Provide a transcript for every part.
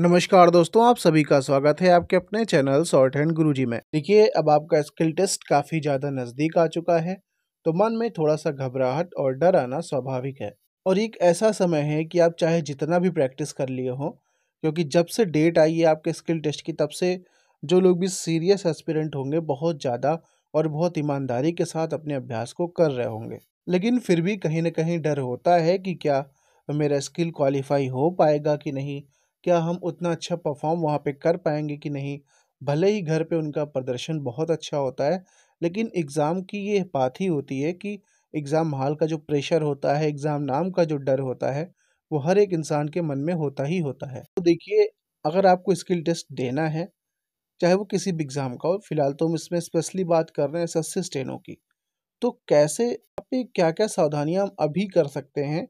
नमस्कार दोस्तों आप सभी का स्वागत है आपके अपने चैनल शॉर्ट हैंड गुरुजी में देखिए अब आपका स्किल टेस्ट काफ़ी ज़्यादा नज़दीक आ चुका है तो मन में थोड़ा सा घबराहट और डर आना स्वाभाविक है और एक ऐसा समय है कि आप चाहे जितना भी प्रैक्टिस कर लिए हो क्योंकि जब से डेट आई है आपके स्किल टेस्ट की तब से जो लोग भी सीरियस एस्पिरेंट होंगे बहुत ज़्यादा और बहुत ईमानदारी के साथ अपने अभ्यास को कर रहे होंगे लेकिन फिर भी कहीं ना कहीं डर होता है कि क्या मेरा स्किल क्वालिफाई हो पाएगा कि नहीं क्या हम उतना अच्छा परफॉर्म वहाँ पे कर पाएंगे कि नहीं भले ही घर पे उनका प्रदर्शन बहुत अच्छा होता है लेकिन एग्ज़ाम की ये बात ही होती है कि एग्ज़ाम हाल का जो प्रेशर होता है एग्ज़ाम नाम का जो डर होता है वो हर एक इंसान के मन में होता ही होता है तो देखिए अगर आपको स्किल टेस्ट देना है चाहे वो किसी भी एग्ज़ाम का हो फिलहाल तो हम इसमें स्पेशली बात कर रहे हैं एस एस की तो कैसे आप क्या क्या सावधानियाँ हम अभी कर सकते हैं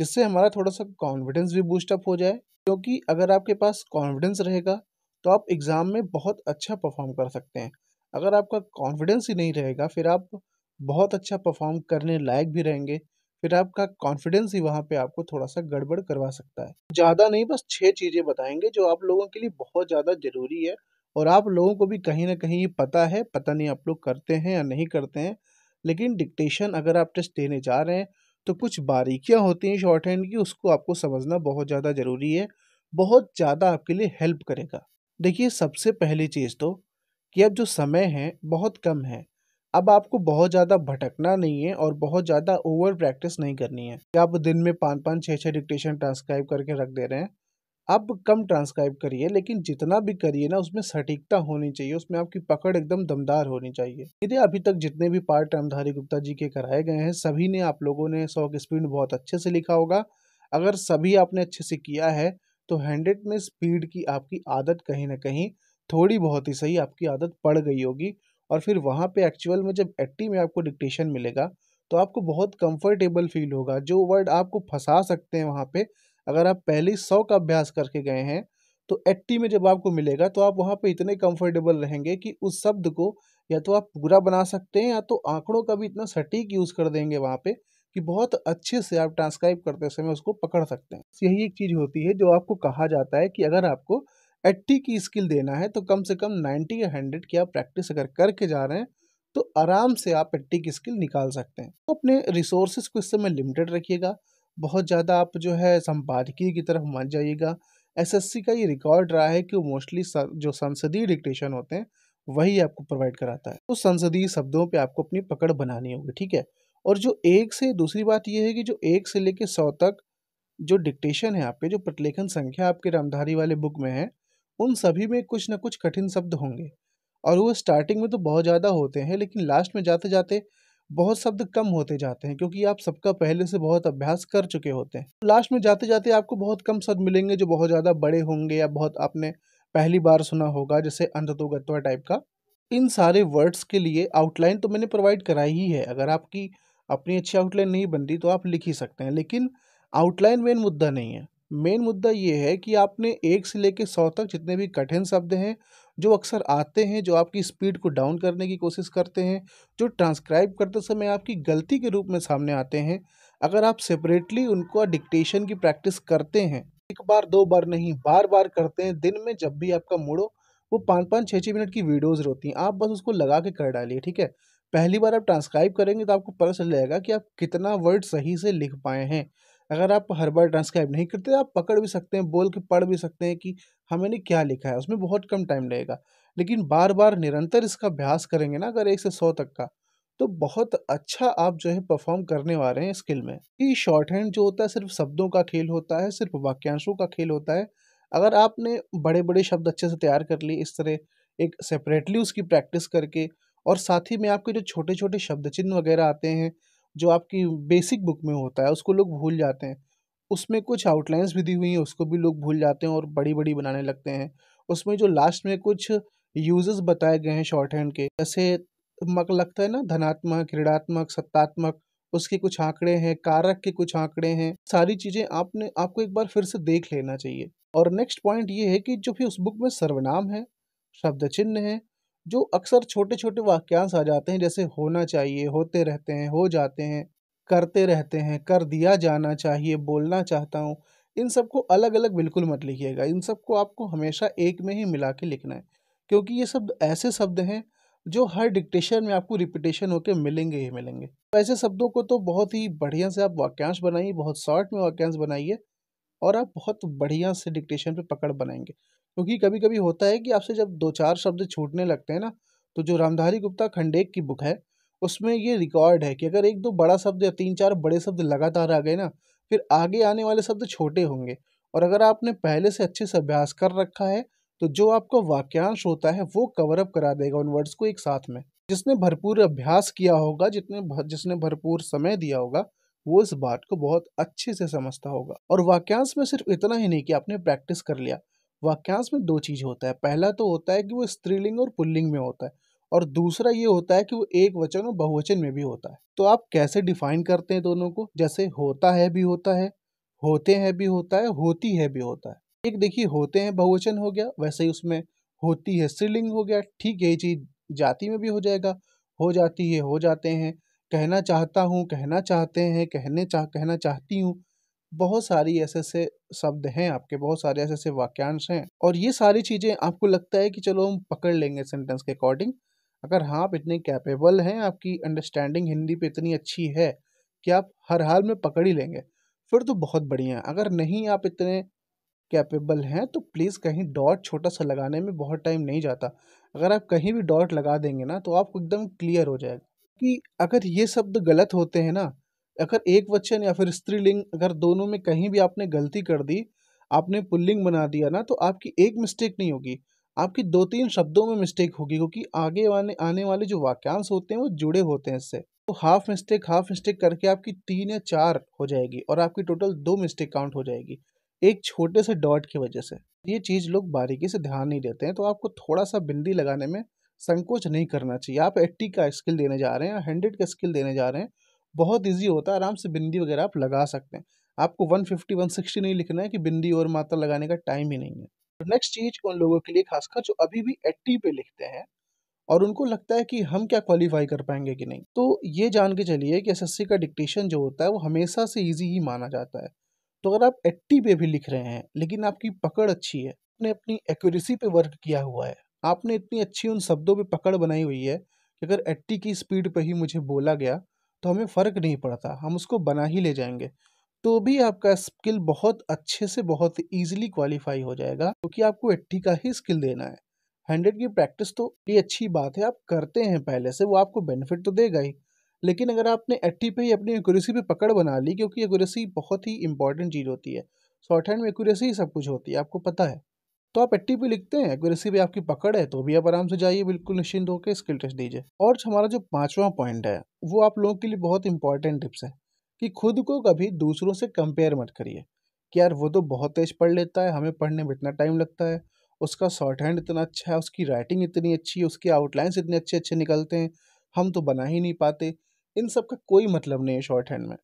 जिससे हमारा थोड़ा सा कॉन्फिडेंस भी बूस्टअप हो जाए क्योंकि अगर आपके पास कॉन्फिडेंस रहेगा तो आप एग्ज़ाम में बहुत अच्छा परफॉर्म कर सकते हैं अगर आपका कॉन्फिडेंस ही नहीं रहेगा फिर आप बहुत अच्छा परफॉर्म करने लायक भी रहेंगे फिर आपका कॉन्फिडेंस ही वहाँ पे आपको थोड़ा सा गड़बड़ करवा सकता है ज़्यादा नहीं बस छः चीज़ें बताएंगे जो आप लोगों के लिए बहुत ज़्यादा ज़रूरी है और आप लोगों को भी कहीं ना कहीं ये पता है पता नहीं आप लोग करते हैं या नहीं करते हैं लेकिन डिक्टेशन अगर आप टेस्ट देने जा रहे हैं तो कुछ बारीकियाँ होती हैं शॉर्ट हैंड की उसको आपको समझना बहुत ज़्यादा ज़रूरी है बहुत ज़्यादा आपके लिए हेल्प करेगा देखिए सबसे पहली चीज़ तो कि अब जो समय है बहुत कम है अब आपको बहुत ज़्यादा भटकना नहीं है और बहुत ज़्यादा ओवर प्रैक्टिस नहीं करनी है आप दिन में पाँच पाँच छः छः डिक्टेशन ट्रांसक्राइब करके रख दे रहे हैं आप कम ट्रांसक्राइब करिए लेकिन जितना भी करिए ना उसमें सटीकता होनी चाहिए उसमें आपकी पकड़ एकदम दमदार होनी चाहिए यदि अभी तक जितने भी पार्ट रामधारी गुप्ता जी के कराए गए हैं सभी ने आप लोगों ने सौ की स्पीड बहुत अच्छे से लिखा होगा अगर सभी आपने अच्छे से किया है तो हैंड्रेड में स्पीड की आपकी आदत कहीं ना कहीं थोड़ी बहुत ही सही आपकी आदत पड़ गई होगी और फिर वहाँ पे एक्चुअल में जब एट्टी में आपको डिक्टेशन मिलेगा तो आपको बहुत कंफर्टेबल फील होगा जो वर्ड आपको फंसा सकते हैं वहाँ पे अगर आप पहले सौ का अभ्यास करके गए हैं तो एट्टी में जब आपको मिलेगा तो आप वहाँ पे इतने कंफर्टेबल रहेंगे कि उस शब्द को या तो आप पूरा बना सकते हैं या तो आंकड़ों का भी इतना सटीक यूज़ कर देंगे वहाँ पे कि बहुत अच्छे से आप ट्रांसक्राइब करते समय उसको पकड़ सकते हैं यही एक चीज़ होती है जो आपको कहा जाता है कि अगर आपको एट्टी की स्किल देना है तो कम से कम नाइन्टी या हंड्रेड की आप प्रैक्टिस अगर करके जा रहे हैं तो आराम से आप एट्टी की स्किल निकाल सकते हैं तो अपने रिसोर्सेज को इस समय लिमिटेड रखिएगा बहुत ज़्यादा आप जो है संपादकीय की तरफ मान जाइएगा एसएससी का ये रिकॉर्ड रहा है कि वो मोस्टली जो संसदीय डिक्टेशन होते हैं वही आपको प्रोवाइड कराता है तो संसदीय शब्दों पे आपको अपनी पकड़ बनानी होगी ठीक है और जो एक से दूसरी बात यह है कि जो एक से लेकर सौ तक जो डिक्टेशन है आपके जो प्रतिलेखन संख्या आपके रामधारी वाले बुक में है उन सभी में कुछ ना कुछ कठिन शब्द होंगे और वो स्टार्टिंग में तो बहुत ज़्यादा होते हैं लेकिन लास्ट में जाते जाते बहुत शब्द कम होते जाते हैं क्योंकि आप सबका पहले से बहुत अभ्यास कर चुके होते हैं लास्ट में जाते जाते आपको बहुत कम शब्द मिलेंगे जो बहुत ज़्यादा बड़े होंगे या बहुत आपने पहली बार सुना होगा जैसे अंधतोगत्वा टाइप का इन सारे वर्ड्स के लिए आउटलाइन तो मैंने प्रोवाइड कराई ही है अगर आपकी अपनी अच्छी आउटलाइन नहीं बनती तो आप लिख ही सकते हैं लेकिन आउटलाइन मेन मुद्दा नहीं है मेन मुद्दा ये है कि आपने एक से लेकर सौ तक जितने भी कठिन शब्द हैं जो अक्सर आते हैं जो आपकी स्पीड को डाउन करने की कोशिश करते हैं जो ट्रांसक्राइब करते समय आपकी गलती के रूप में सामने आते हैं अगर आप सेपरेटली उनको डिक्टेशन की प्रैक्टिस करते हैं एक बार दो बार नहीं बार बार करते हैं दिन में जब भी आपका मूड हो वो पाँच पाँच छः छः मिनट की वीडियोज़ रहती हैं आप बस उसको लगा के कर डालिए ठीक है पहली बार आप ट्रांसक्राइब करेंगे तो आपको पता चल जाएगा कि आप कितना वर्ड सही से लिख पाए हैं अगर आप हर बार ट्रांसक्राइब नहीं करते आप पकड़ भी सकते हैं बोल के पढ़ भी सकते हैं कि हमें मैंने क्या लिखा है उसमें बहुत कम टाइम लगेगा लेकिन बार बार निरंतर इसका अभ्यास करेंगे ना अगर एक से सौ तक का तो बहुत अच्छा आप जो है परफॉर्म करने वाले हैं स्किल में कि शॉर्ट हैंड जो होता है सिर्फ शब्दों का खेल होता है सिर्फ वाक्यांशों का खेल होता है अगर आपने बड़े बड़े शब्द अच्छे से तैयार कर लिए इस तरह एक सेपरेटली उसकी प्रैक्टिस करके और साथ ही में आपके जो छोटे छोटे शब्द चिन्ह वगैरह आते हैं जो आपकी बेसिक बुक में होता है उसको लोग भूल जाते हैं उसमें कुछ आउटलाइंस भी दी हुई हैं उसको भी लोग भूल जाते हैं और बड़ी बड़ी बनाने लगते हैं उसमें जो लास्ट में कुछ यूजेस बताए गए हैं शॉर्ट हैंड के जैसे मक लगता है ना धनात्मक ऋणात्मक सत्तात्मक उसके कुछ आंकड़े हैं कारक के कुछ आंकड़े हैं सारी चीज़ें आपने आपको एक बार फिर से देख लेना चाहिए और नेक्स्ट पॉइंट ये है कि जो भी उस बुक में सर्वनाम है शब्द चिन्ह है जो अक्सर छोटे छोटे वाक्यांश आ जाते हैं जैसे होना चाहिए होते रहते हैं हो जाते हैं करते रहते हैं कर दिया जाना चाहिए बोलना चाहता हूँ इन सबको अलग अलग बिल्कुल मत लिखिएगा इन सबको आपको हमेशा एक में ही मिला के लिखना है क्योंकि ये शब्द ऐसे शब्द हैं जो हर डिक्टेशन में आपको रिपीटेशन होकर मिलेंगे ही मिलेंगे तो ऐसे शब्दों को तो बहुत ही बढ़िया से आप वाक्यांश बनाइए बहुत शॉर्ट में वाक्यांश बनाइए और आप बहुत बढ़िया से डिक्टेशन पे पकड़ बनाएंगे क्योंकि कभी कभी होता है कि आपसे जब दो चार शब्द छूटने लगते हैं ना तो जो रामधारी गुप्ता खंडेक की बुक है उसमें ये रिकॉर्ड है कि अगर एक दो बड़ा शब्द या तीन चार बड़े शब्द लगातार आ गए ना फिर आगे आने वाले शब्द छोटे होंगे और अगर आपने पहले से अच्छे से अभ्यास कर रखा है तो जो आपका वाक्यांश होता है वो कवर अप करा देगा उन वर्ड्स को एक साथ में जिसने भरपूर अभ्यास किया होगा जितने भर, जिसने भरपूर समय दिया होगा वो इस बात को बहुत अच्छे से समझता होगा और वाक्यांश में सिर्फ इतना ही नहीं कि आपने प्रैक्टिस कर लिया वाक्यांश में दो चीज़ होता है पहला तो होता है कि वो स्त्रीलिंग और पुल्लिंग में होता है और दूसरा ये होता है कि वो एक वचन और बहुवचन में भी होता है तो आप कैसे डिफाइन करते हैं दोनों को जैसे होता है भी होता है होते हैं भी होता है होती है भी होता है एक देखिए होते हैं बहुवचन हो गया वैसे ही उसमें होती है स्त्रीलिंग हो गया ठीक यही चीज जाति में भी हो जाएगा हो जाती है हो जाते हैं कहना चाहता हूँ कहना चाहते हैं कहने चाह कहना चाहती हूँ बहुत सारी ऐसे ऐसे शब्द हैं आपके बहुत सारे ऐसे ऐसे वाक्यांश हैं और ये सारी चीज़ें आपको लगता है कि चलो हम पकड़ लेंगे सेंटेंस के अकॉर्डिंग अगर हाँ आप इतने कैपेबल हैं आपकी अंडरस्टैंडिंग हिंदी पे इतनी अच्छी है कि आप हर हाल में पकड़ ही लेंगे फिर तो बहुत बढ़िया है अगर नहीं आप इतने कैपेबल हैं तो प्लीज़ कहीं डॉट छोटा सा लगाने में बहुत टाइम नहीं जाता अगर आप कहीं भी डॉट लगा देंगे ना तो आपको एकदम क्लियर हो जाएगा कि अगर ये शब्द गलत होते हैं ना अगर एक वचन या फिर स्त्रीलिंग अगर दोनों में कहीं भी आपने गलती कर दी आपने पुल्लिंग बना दिया ना तो आपकी एक मिस्टेक नहीं होगी आपकी दो तीन शब्दों में मिस्टेक होगी क्योंकि आगे वाने आने वाले जो वाक्यांश होते हैं वो जुड़े होते हैं इससे तो हाफ मिस्टेक हाफ मिस्टेक करके आपकी तीन या चार हो जाएगी और आपकी टोटल दो मिस्टेक काउंट हो जाएगी एक छोटे से डॉट की वजह से ये चीज़ लोग बारीकी से ध्यान नहीं देते हैं तो आपको थोड़ा सा बिंदी लगाने में संकोच नहीं करना चाहिए आप एट्टी का स्किल देने जा रहे हैं हंड्रेड का स्किल देने जा रहे हैं बहुत ईजी होता है आराम से बिंदी वगैरह आप लगा सकते हैं आपको वन फिफ्टी वन सिक्सटी नहीं लिखना है कि बिंदी और मात्रा लगाने का टाइम ही नहीं है तो नेक्स्ट चीज़ उन लोगों के लिए खासकर जो अभी भी एट्टी पे लिखते हैं और उनको लगता है कि हम क्या क्वालिफाई कर पाएंगे कि नहीं तो ये जान के चलिए कि एस का डिक्टेशन जो होता है वो हमेशा से ईजी ही माना जाता है तो अगर आप एट्टी पे भी लिख रहे हैं लेकिन आपकी पकड़ अच्छी है आपने अपनी एक्यूरेसी पे वर्क किया हुआ है आपने इतनी अच्छी उन शब्दों पे पकड़ बनाई हुई है कि अगर एट्टी की स्पीड पर ही मुझे बोला गया तो हमें फ़र्क नहीं पड़ता हम उसको बना ही ले जाएंगे तो भी आपका स्किल बहुत अच्छे से बहुत ईजिली क्वालिफाई हो जाएगा क्योंकि तो आपको एट्टी का ही स्किल देना है हंड्रेड की प्रैक्टिस तो ये अच्छी बात है आप करते हैं पहले से वो आपको बेनिफिट तो देगा ही लेकिन अगर आपने एट्टी पे ही अपनी एक्यूरेसी पे पकड़ बना ली क्योंकि एक्यूरेसी बहुत ही इंपॉर्टेंट चीज़ होती है शॉर्ट हैंड में एक्यूरेसी ही सब कुछ होती है आपको पता है तो आप एट्टी भी लिखते हैं एक्यूरेसी भी आपकी पकड़ है तो भी आप आराम से जाइए बिल्कुल निश्चिंत होकर स्किल टेस्ट दीजिए और हमारा जो पांचवा पॉइंट है वो आप लोगों के लिए बहुत इंपॉर्टेंट टिप्स है कि खुद को कभी दूसरों से कंपेयर मत करिए कि यार वो तो बहुत तेज पढ़ लेता है हमें पढ़ने में इतना टाइम लगता है उसका शॉर्ट हैंड इतना अच्छा है उसकी राइटिंग इतनी अच्छी है उसके आउटलाइंस इतने अच्छे अच्छे निकलते हैं हम तो बना ही नहीं पाते इन सब का कोई मतलब नहीं है शॉर्ट हैंड में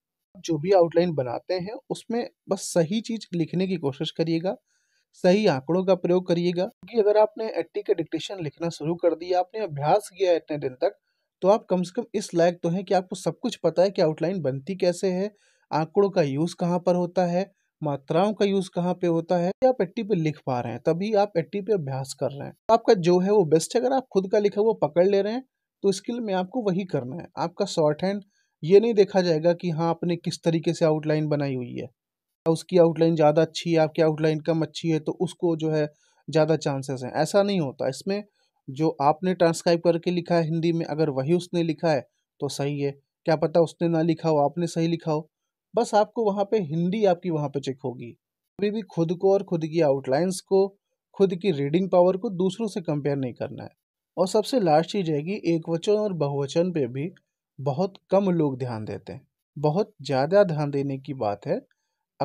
जो भी आउटलाइन बनाते हैं उसमें बस सही चीज़ लिखने की कोशिश करिएगा सही आंकड़ों का प्रयोग करिएगा क्योंकि अगर आपने एट्टी का डिक्टेशन लिखना शुरू कर दिया आपने अभ्यास किया है इतने दिन तक तो आप कम से कम इस लायक तो हैं कि आपको सब कुछ पता है कि आउटलाइन बनती कैसे है आंकड़ों का यूज़ कहाँ पर होता है मात्राओं का यूज़ कहाँ पे होता है आप एट्टी पे लिख पा रहे हैं तभी आप एट्टी पे अभ्यास कर रहे हैं आपका जो है वो बेस्ट है अगर आप खुद का लिखा हुआ पकड़ ले रहे हैं तो स्किल में आपको वही करना है आपका शॉर्ट हैंड ये नहीं देखा जाएगा कि हाँ आपने किस तरीके से आउटलाइन बनाई हुई है उसकी आउटलाइन ज़्यादा अच्छी है आपकी आउटलाइन कम अच्छी है तो उसको जो है ज़्यादा चांसेस हैं ऐसा नहीं होता इसमें जो आपने ट्रांसक्राइब करके लिखा है हिंदी में अगर वही उसने लिखा है तो सही है क्या पता उसने ना लिखा हो आपने सही लिखा हो बस आपको वहाँ पर हिंदी आपकी वहाँ पर चेक होगी कभी भी खुद को और खुद की आउटलाइंस को खुद की रीडिंग पावर को दूसरों से कंपेयर नहीं करना है और सबसे लास्ट चीज़ है कि एक वचन और बहुवचन पे भी बहुत कम लोग ध्यान देते हैं बहुत ज़्यादा ध्यान देने की बात है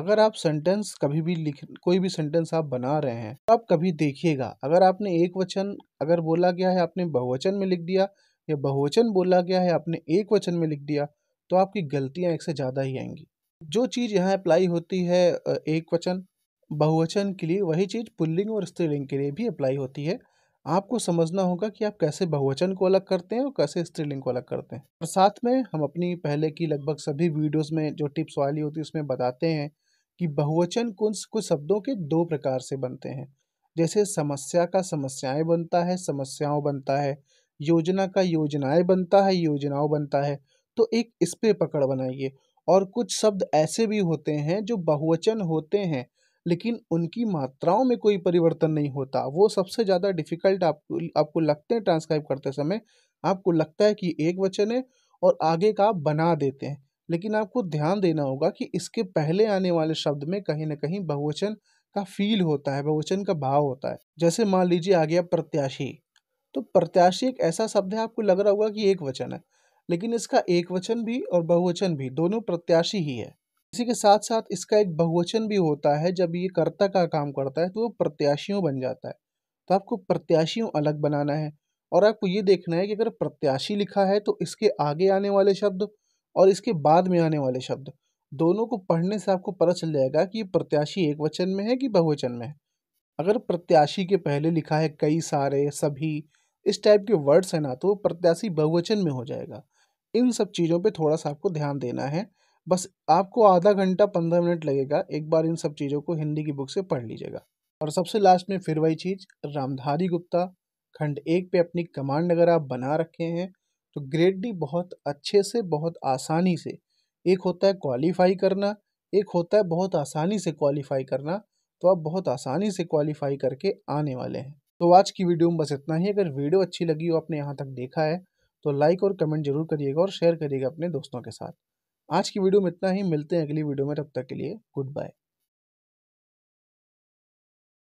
अगर आप सेंटेंस कभी भी लिख कोई भी सेंटेंस आप बना रहे हैं तो आप कभी देखिएगा अगर आपने एक वचन अगर बोला गया है आपने बहुवचन में लिख दिया या बहुवचन बोला गया है आपने एक वचन में लिख दिया तो आपकी गलतियाँ एक से ज़्यादा ही आएंगी जो चीज़ यहाँ अप्लाई होती है एक वचन बहुवचन के लिए वही चीज़ पुल्लिंग और स्त्रीलिंग के लिए भी अप्लाई होती है आपको समझना होगा कि आप कैसे बहुवचन को अलग करते हैं और कैसे स्त्रीलिंग को अलग करते हैं और साथ में हम अपनी पहले की लगभग सभी वीडियोस में जो टिप्स वाली होती है उसमें बताते हैं कि बहुवचन कुंस कुछ शब्दों के दो प्रकार से बनते हैं जैसे समस्या का समस्याएं बनता है समस्याओं बनता है योजना का योजनाएं बनता है योजनाओं बनता है तो एक इस पे पकड़ बनाइए और कुछ शब्द ऐसे भी होते हैं जो बहुवचन होते हैं लेकिन उनकी मात्राओं में कोई परिवर्तन नहीं होता वो सबसे ज़्यादा डिफिकल्ट आपको आपको लगते हैं ट्रांसक्राइब करते समय आपको लगता है कि एक वचन है और आगे का आप बना देते हैं लेकिन आपको ध्यान देना होगा कि इसके पहले आने वाले शब्द में कहीं ना कहीं बहुवचन का फील होता है बहुवचन का भाव होता है जैसे मान लीजिए आ गया प्रत्याशी तो प्रत्याशी एक ऐसा शब्द है आपको लग रहा होगा कि एक वचन है लेकिन इसका एक वचन भी और बहुवचन भी दोनों प्रत्याशी ही है इसी के साथ साथ इसका एक बहुवचन भी होता है जब ये कर्ता का काम करता है तो वो प्रत्याशियों बन जाता है तो आपको प्रत्याशियों अलग बनाना है और आपको ये देखना है कि अगर प्रत्याशी लिखा है तो इसके आगे आने वाले शब्द और इसके बाद में आने वाले शब्द दोनों को पढ़ने से आपको पता चल जाएगा कि प्रत्याशी एक वचन में है कि बहुवचन में है अगर प्रत्याशी के पहले लिखा है कई सारे सभी इस टाइप के वर्ड्स हैं ना तो वो प्रत्याशी बहुवचन में हो जाएगा इन सब चीज़ों पे थोड़ा सा आपको ध्यान देना है बस आपको आधा घंटा पंद्रह मिनट लगेगा एक बार इन सब चीज़ों को हिंदी की बुक से पढ़ लीजिएगा और सबसे लास्ट में फिर वही चीज़ रामधारी गुप्ता खंड एक पे अपनी कमांड अगर आप बना रखे हैं तो ग्रेड डी बहुत अच्छे से बहुत आसानी से एक होता है क्वालिफाई करना एक होता है बहुत आसानी से क्वालिफाई करना तो आप बहुत आसानी से क्वालिफाई करके आने वाले हैं तो आज की वीडियो में बस इतना ही अगर वीडियो अच्छी लगी हो आपने यहाँ तक देखा है तो लाइक और कमेंट जरूर करिएगा और शेयर करिएगा अपने दोस्तों के साथ आज की वीडियो में इतना ही मिलते हैं अगली वीडियो में तब तक के लिए गुड बाय